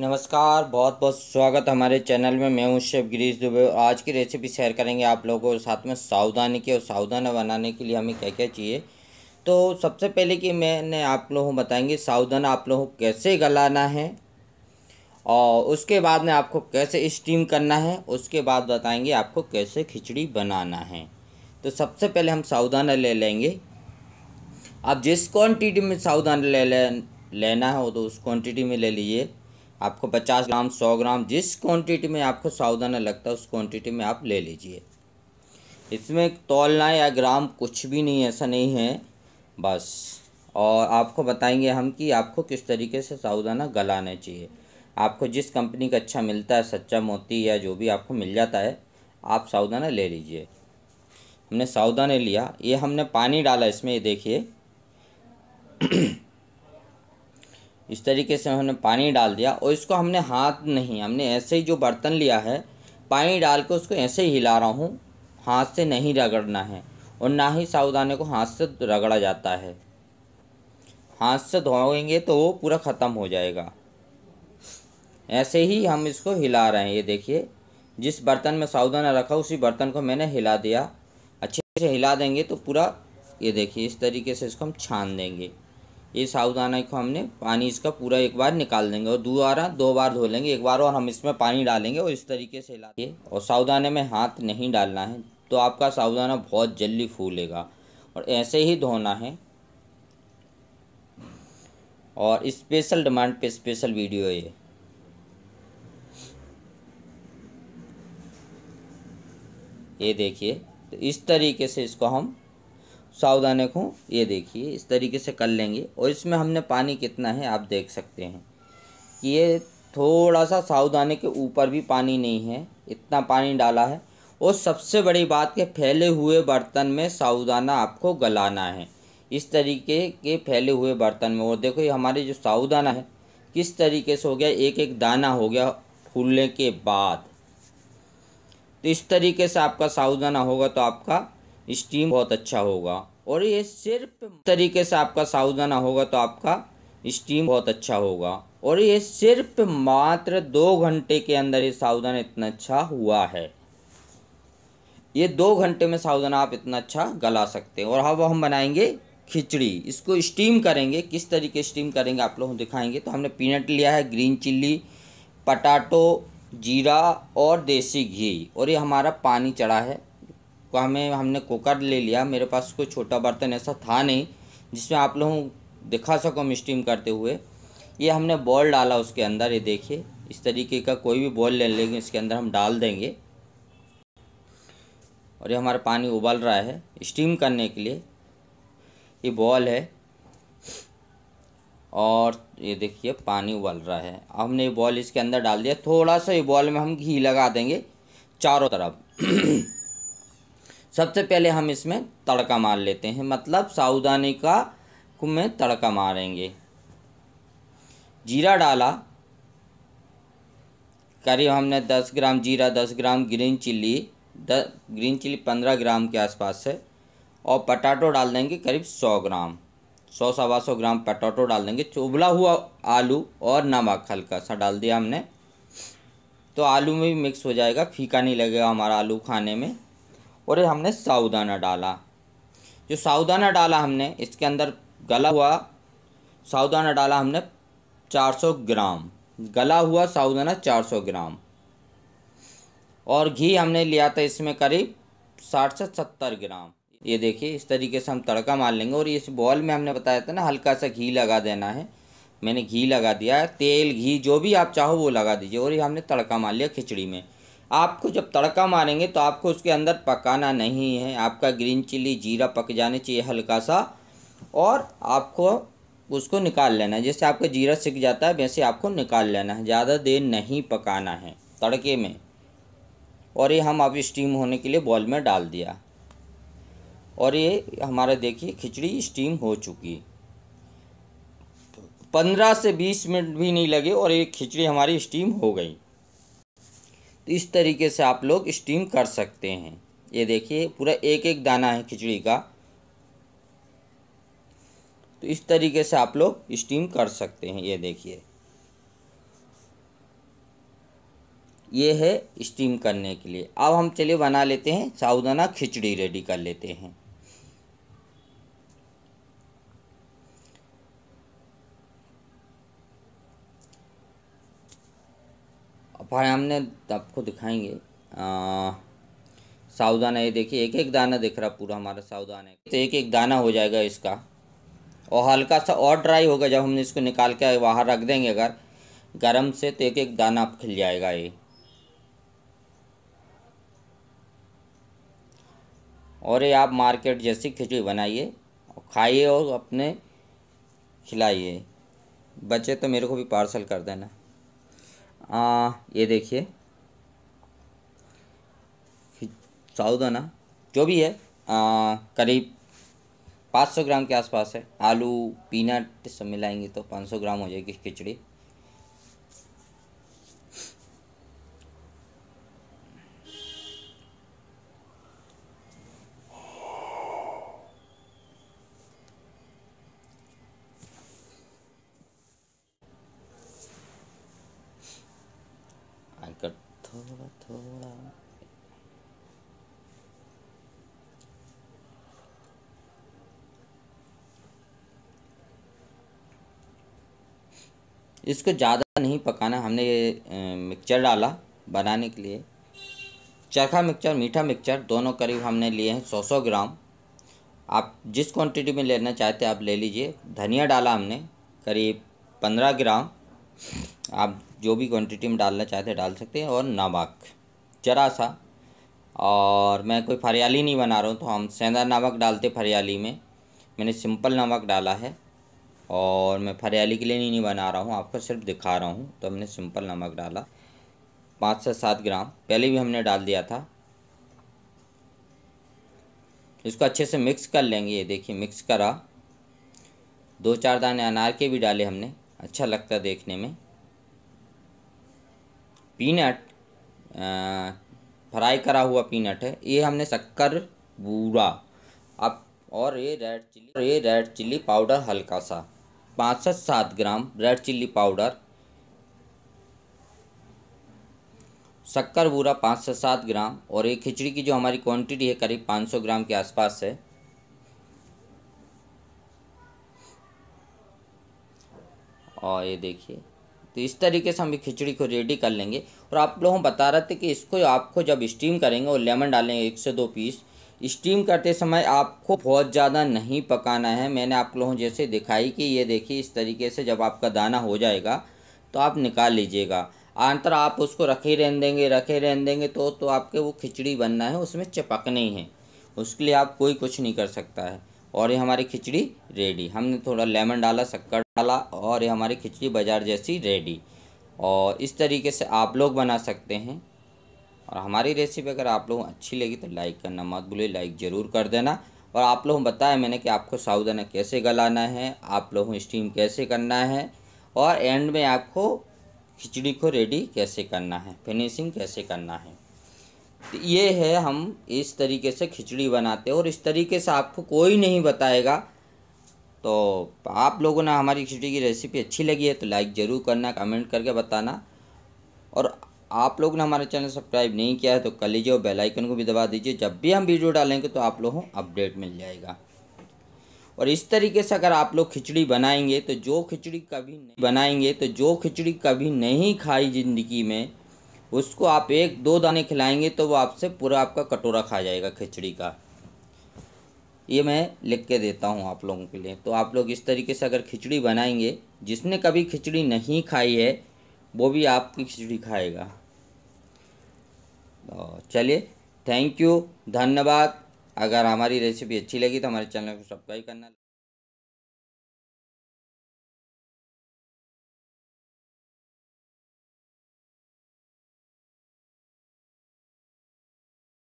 नमस्कार बहुत बहुत स्वागत हमारे चैनल में मैं हूं शेफ गिरीश दुबे और आज की रेसिपी शेयर करेंगे आप लोगों के साथ में सावधानी की और सावधाना बनाने के लिए हमें क्या क्या चाहिए तो सबसे पहले कि मैंने आप लोगों को बताएंगे सावधाना आप लोगों को कैसे गलाना है और उसके बाद में आपको कैसे स्टीम करना है उसके बाद बताएंगे आपको कैसे खिचड़ी बनाना है तो सबसे पहले हम सावधाना ले लेंगे आप जिस क्वांटिटी में सावधान ले, ले लेना हो तो उस क्वांटिटी में ले लीजिए आपको 50 ग्राम 100 ग्राम जिस क्वांटिटी में आपको सावधाना लगता है उस क्वांटिटी में आप ले लीजिए इसमें तोलना या ग्राम कुछ भी नहीं ऐसा नहीं है बस और आपको बताएंगे हम कि आपको किस तरीके से सावधाना गलाना चाहिए आपको जिस कंपनी का अच्छा मिलता है सच्चा मोती या जो भी आपको मिल जाता है आप सावधाना ले लीजिए हमने सावधाना लिया ये हमने पानी डाला इसमें ये देखिए इस तरीके से हमने पानी डाल दिया और इसको हमने हाथ नहीं हमने ऐसे ही जो बर्तन लिया है पानी डाल के उसको ऐसे ही हिला रहा हूँ हाथ से नहीं रगड़ना है और ना ही साबुदाने को हाथ से रगड़ा जाता है हाथ से धोएंगे तो वो पूरा ख़त्म हो जाएगा ऐसे ही हम इसको हिला रहे हैं ये देखिए जिस बर्तन में साबुदाना रखा उसी बर्तन को मैंने हिला दिया अच्छे से हिला देंगे तो पूरा ये देखिए इस तरीके से इसको हम छान देंगे ये साबुदाना को हमने पानी इसका पूरा एक बार निकाल देंगे और दोबारा दो बार धो लेंगे एक बार और हम इसमें पानी डालेंगे और इस तरीके से लाइए और साबुदाने में हाथ नहीं डालना है तो आपका साबुदाना बहुत जल्दी फूलेगा और ऐसे ही धोना है और स्पेशल डिमांड पे स्पेशल वीडियो है ये ये देखिए तो इस तरीके से इसको हम सावधान को ये देखिए इस तरीके से कर लेंगे और इसमें हमने पानी कितना है आप देख सकते हैं कि ये थोड़ा सा सावधाने के ऊपर भी पानी नहीं है इतना पानी डाला है और सबसे बड़ी बात के फैले हुए बर्तन में साबुदाना आपको गलाना है इस तरीके के फैले हुए बर्तन में और देखो ये हमारे जो साबुदाना है किस तरीके से हो गया एक एक दाना हो गया फूलने के बाद तो इस तरीके से आपका साबुदाना होगा तो आपका स्टीम बहुत अच्छा होगा और ये सिर्फ तरीके से आपका सावधाना होगा तो आपका स्टीम बहुत अच्छा होगा और ये सिर्फ मात्र दो घंटे के अंदर ये सावधान इतना अच्छा हुआ है ये दो घंटे में सावधान आप इतना अच्छा गला सकते हैं और अब हम बनाएंगे खिचड़ी इसको स्टीम करेंगे किस तरीके स्टीम करेंगे आप लोग दिखाएंगे तो हमने पीनट लिया है ग्रीन चिल्ली पटाटो जीरा और देसी घी और ये हमारा पानी चढ़ा है को हमें हमने कुकर ले लिया मेरे पास कोई छोटा बर्तन ऐसा था नहीं जिसमें आप लोगों दिखा सको हम स्टीम करते हुए ये हमने बॉल डाला उसके अंदर ये देखिए इस तरीके का कोई भी बॉल ले लेंगे इसके अंदर हम डाल देंगे और ये हमारा पानी उबल रहा है स्टीम करने के लिए ये बॉल है और ये देखिए पानी उबल रहा है अब हमने ये बॉल इसके अंदर डाल दिया थोड़ा सा ये बॉल में हम घी लगा देंगे चारों तरफ सबसे पहले हम इसमें तड़का मार लेते हैं मतलब साबुदाने का में तड़का मारेंगे जीरा डाला करीब हमने दस ग्राम जीरा दस gram green chilli green chilli पंद्रह ग्राम के आसपास है और पटाटो डाल देंगे करीब सौ ग्राम सौ सवा सौ ग्राम पटाटो डाल देंगे उबला हुआ आलू और नमक हल्का सा डाल दिया हमने तो आलू में भी मिक्स हो जाएगा फीका नहीं लगेगा हमारा आलू खाने में और ये हमने साबुदाना डाला जो साबुदाना डाला हमने इसके अंदर गला हुआ साबुदाना डाला हमने 400 ग्राम गला हुआ साबुदाना 400 ग्राम और घी हमने लिया था इसमें करीब साठ से सत्तर ग्राम ये देखिए इस तरीके से हम तड़का मार लेंगे और इस बॉल में हमने बताया था ना हल्का सा घी लगा देना है मैंने घी लगा दिया है तेल घी जो भी आप चाहो वो लगा दीजिए और ये हमने तड़का मार लिया खिचड़ी में आपको जब तड़का मारेंगे तो आपको उसके अंदर पकाना नहीं है आपका ग्रीन चिली जीरा पक जाने चाहिए हल्का सा और आपको उसको निकाल लेना है जैसे आपका जीरा सिक जाता है वैसे आपको निकाल लेना है ज़्यादा देर नहीं पकाना है तड़के में और ये हम अब स्टीम होने के लिए बॉल में डाल दिया और ये हमारा देखिए खिचड़ी स्टीम हो चुकी पंद्रह से बीस मिनट भी नहीं लगे और ये खिचड़ी हमारी स्टीम हो गई तो इस तरीके से आप लोग स्टीम कर सकते हैं ये देखिए पूरा एक एक दाना है खिचड़ी का तो इस तरीके से आप लोग स्टीम कर सकते हैं ये देखिए ये है स्टीम करने के लिए अब हम चलिए बना लेते हैं साबुदाना खिचड़ी रेडी कर लेते हैं पर हमने आपको दिखाएंगे साबुदाना ये देखिए एक एक दाना दिख रहा पूरा हमारा साबुदाना है तो एक एक दाना हो जाएगा इसका और हल्का सा और ड्राई होगा जब हमने इसको निकाल के बाहर रख देंगे अगर गर्म से तो एक एक दाना आप खिल जाएगा ये और ये आप मार्केट जैसी खिचड़ी बनाइए और खाइए और अपने खिलाइए बचे तो मेरे को भी पार्सल कर देना आ, ये देखिए चौदह ना जो भी है आ, करीब 500 ग्राम के आसपास है आलू पीनट सब मिलाएंगे तो 500 ग्राम हो जाएगी खिचड़ी थोड़ा थोड़ा इसको ज़्यादा नहीं पकाना हमने ये मिक्सचर डाला बनाने के लिए चरखा मिक्सचर मीठा मिक्सचर दोनों करीब हमने लिए हैं सौ सौ ग्राम आप जिस क्वांटिटी में लेना चाहते हैं आप ले लीजिए धनिया डाला हमने करीब पंद्रह ग्राम आप जो भी क्वांटिटी में डालना चाहते हैं डाल सकते हैं और नमक जरा सा और मैं कोई फरियाली नहीं बना रहा हूँ तो हम सेंधा नमक डालते फरियाली में मैंने सिंपल नमक डाला है और मैं फरियाली के लिए नहीं, नहीं बना रहा हूँ आपको सिर्फ दिखा रहा हूँ तो हमने सिंपल नमक डाला पाँच से सात ग्राम पहले भी हमने डाल दिया था इसको अच्छे से मिक्स कर लेंगे ये देखिए मिक्स करा दो चार दाने अनार के भी डाले हमने अच्छा लगता है देखने में पीनट फ्राई करा हुआ पीनट है ये हमने शक्कर बूरा अब और ये रेड चिल्ली ये रेड चिल्ली पाउडर हल्का सा पाँच से सात ग्राम रेड चिल्ली पाउडर शक्कर बूरा पाँच से सात ग्राम और ये खिचड़ी की जो हमारी क्वांटिटी है करीब पाँच सौ ग्राम के आसपास है और ये देखिए तो इस तरीके से हम ये खिचड़ी को रेडी कर लेंगे और आप लोगों बता रहे थे कि इसको आपको जब स्टीम करेंगे और लेमन डालेंगे एक से दो पीस स्टीम करते समय आपको बहुत ज़्यादा नहीं पकाना है मैंने आप लोगों जैसे दिखाई कि ये देखिए इस तरीके से जब आपका दाना हो जाएगा तो आप निकाल लीजिएगा आंतर आप उसको रखे रहने देंगे रखे रहने देंगे तो तो आपके वो खिचड़ी बनना है उसमें चिपकनी है उसके लिए आप कोई कुछ नहीं कर सकता है और ये हमारी खिचड़ी रेडी हमने थोड़ा लेमन डाला शक्कर डाला और ये हमारी खिचड़ी बाज़ार जैसी रेडी और इस तरीके से आप लोग बना सकते हैं और हमारी रेसिपी अगर आप लोगों अच्छी लगी तो लाइक करना मत भूलिए लाइक ज़रूर कर देना और आप लोगों को बताया मैंने कि आपको साबुदाना कैसे गलाना है आप लोगों स्टीम कैसे करना है और एंड में आपको खिचड़ी को रेडी कैसे करना है फिनिशिंग कैसे करना है ये है हम इस तरीके से खिचड़ी बनाते हैं और इस तरीके से आपको कोई नहीं बताएगा तो आप लोगों ने हमारी खिचड़ी की रेसिपी अच्छी लगी है तो लाइक ज़रूर करना कमेंट करके बताना और आप लोग ने हमारे चैनल सब्सक्राइब नहीं किया है तो कर लीजिए और बेल आइकन को भी दबा दीजिए जब भी हम वीडियो डालेंगे तो आप लोगों को अपडेट मिल जाएगा और इस तरीके से अगर आप लोग खिचड़ी बनाएंगे तो जो खिचड़ी कभी नहीं बनाएंगे तो जो खिचड़ी कभी नहीं खाई ज़िंदगी में उसको आप एक दो दाने खिलाएंगे तो वो आपसे पूरा आपका कटोरा खा जाएगा खिचड़ी का ये मैं लिख के देता हूँ आप लोगों के लिए तो आप लोग इस तरीके से अगर खिचड़ी बनाएंगे जिसने कभी खिचड़ी नहीं खाई है वो भी आपकी खिचड़ी खाएगा तो चलिए थैंक यू धन्यवाद अगर हमारी रेसिपी अच्छी लगी तो हमारे चैनल को सब्सक्राइब करना